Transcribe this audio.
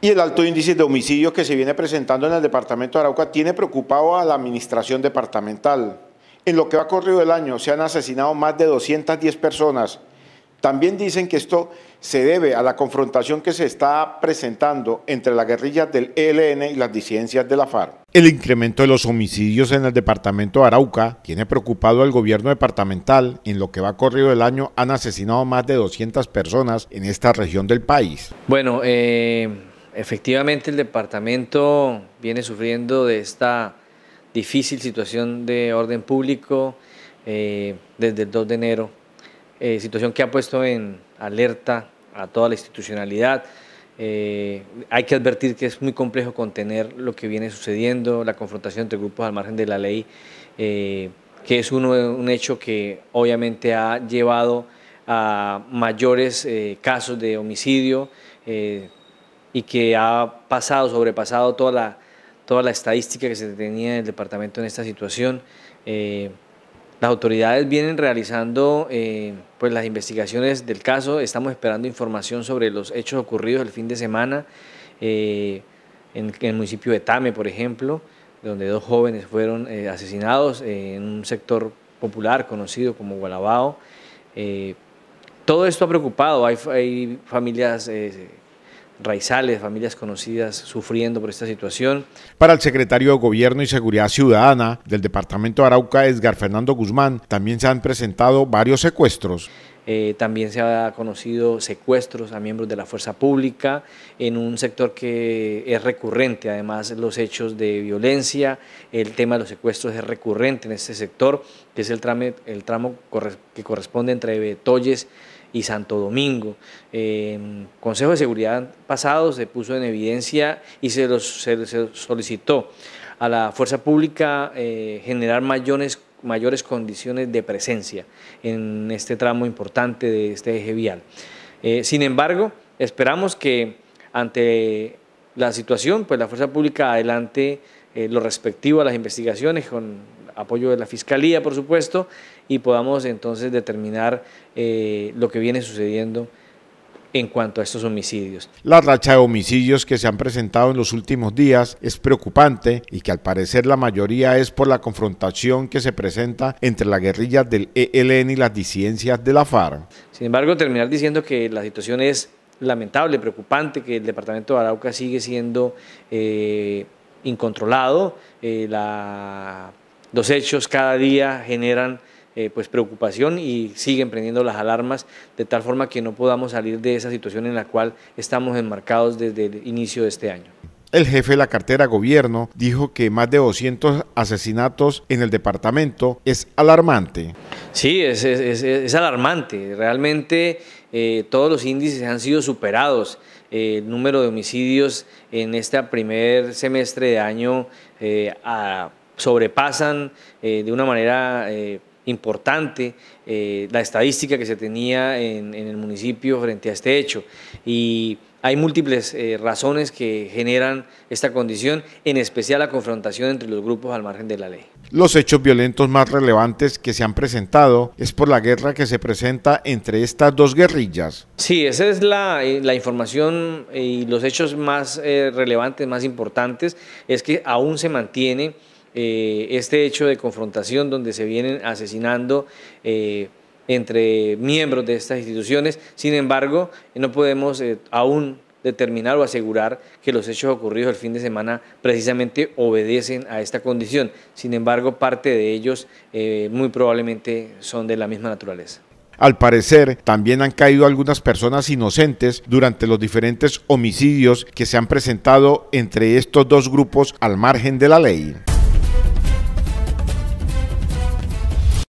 y el alto índice de homicidios que se viene presentando en el departamento de Arauca tiene preocupado a la administración departamental. En lo que va corrido el año se han asesinado más de 210 personas. También dicen que esto se debe a la confrontación que se está presentando entre las guerrillas del ELN y las disidencias de la FARC. El incremento de los homicidios en el departamento de Arauca tiene preocupado al gobierno departamental. En lo que va corrido el año han asesinado más de 200 personas en esta región del país. Bueno, eh, Efectivamente, el departamento viene sufriendo de esta difícil situación de orden público eh, desde el 2 de enero, eh, situación que ha puesto en alerta a toda la institucionalidad. Eh, hay que advertir que es muy complejo contener lo que viene sucediendo, la confrontación entre grupos al margen de la ley, que es un hecho que obviamente ha llevado a mayores casos de homicidio y que ha pasado, sobrepasado toda la, toda la estadística que se tenía en el departamento en esta situación. Eh, las autoridades vienen realizando eh, pues las investigaciones del caso, estamos esperando información sobre los hechos ocurridos el fin de semana eh, en, el municipio de Tame, por ejemplo, donde dos jóvenes fueron asesinados en un sector popular conocido como Gualabao. todo esto ha preocupado, hay familias raizales, familias conocidas sufriendo por esta situación. Para el secretario de Gobierno y Seguridad Ciudadana del Departamento de Arauca, Edgar Fernando Guzmán, también se han presentado varios secuestros. Eh, también se ha conocido secuestros a miembros de la fuerza pública en un sector que es recurrente, además los hechos de violencia, el tema de los secuestros es recurrente en este sector, que es el, tramo, el tramo que corresponde entre Betoyes y Santo Domingo. Eh, Consejo de Seguridad pasado se puso en evidencia y se, los, solicitó a la fuerza pública eh, generar mayores, mayores condiciones de presencia en este tramo importante de este eje vial. Eh, sin embargo, esperamos que ante la situación, pues la fuerza pública adelante eh, lo respectivo a las investigaciones con apoyo de la Fiscalía, por supuesto, y podamos entonces determinar eh, lo que viene sucediendo en cuanto a estos homicidios. La racha de homicidios que se han presentado en los últimos días es preocupante y que al parecer la mayoría es por la confrontación que se presenta entre las guerrillas del ELN y las disidencias de la FARC. Sin embargo, terminar diciendo que la situación es lamentable, preocupante, que el departamento de Arauca sigue siendo eh, incontrolado, eh, la los hechos cada día generan eh, pues preocupación y siguen prendiendo las alarmas de tal forma que no podamos salir de esa situación en la cual estamos enmarcados desde el inicio de este año. El jefe de la cartera gobierno dijo que más de 200 asesinatos en el departamento es alarmante. Sí, es, alarmante. Realmente eh, todos los índices han sido superados. Eh, el número de homicidios en este primer semestre de año ha a, sobrepasan eh, de una manera eh, importante eh, la estadística que se tenía en, el municipio frente a este hecho. Y hay múltiples razones que generan esta condición, en especial la confrontación entre los grupos al margen de la ley. Los hechos violentos más relevantes que se han presentado es por la guerra que se presenta entre estas dos guerrillas. Sí, esa es la, la información y los hechos más relevantes, más importantes, es que aún se mantiene eh, este hecho de confrontación donde se vienen asesinando eh, entre miembros de estas instituciones. Sin embargo, no podemos eh, aún determinar o asegurar que los hechos ocurridos el fin de semana precisamente obedecen a esta condición. Sin embargo, parte de ellos muy probablemente son de la misma naturaleza. Al parecer, también han caído algunas personas inocentes durante los diferentes homicidios que se han presentado entre estos dos grupos al margen de la ley.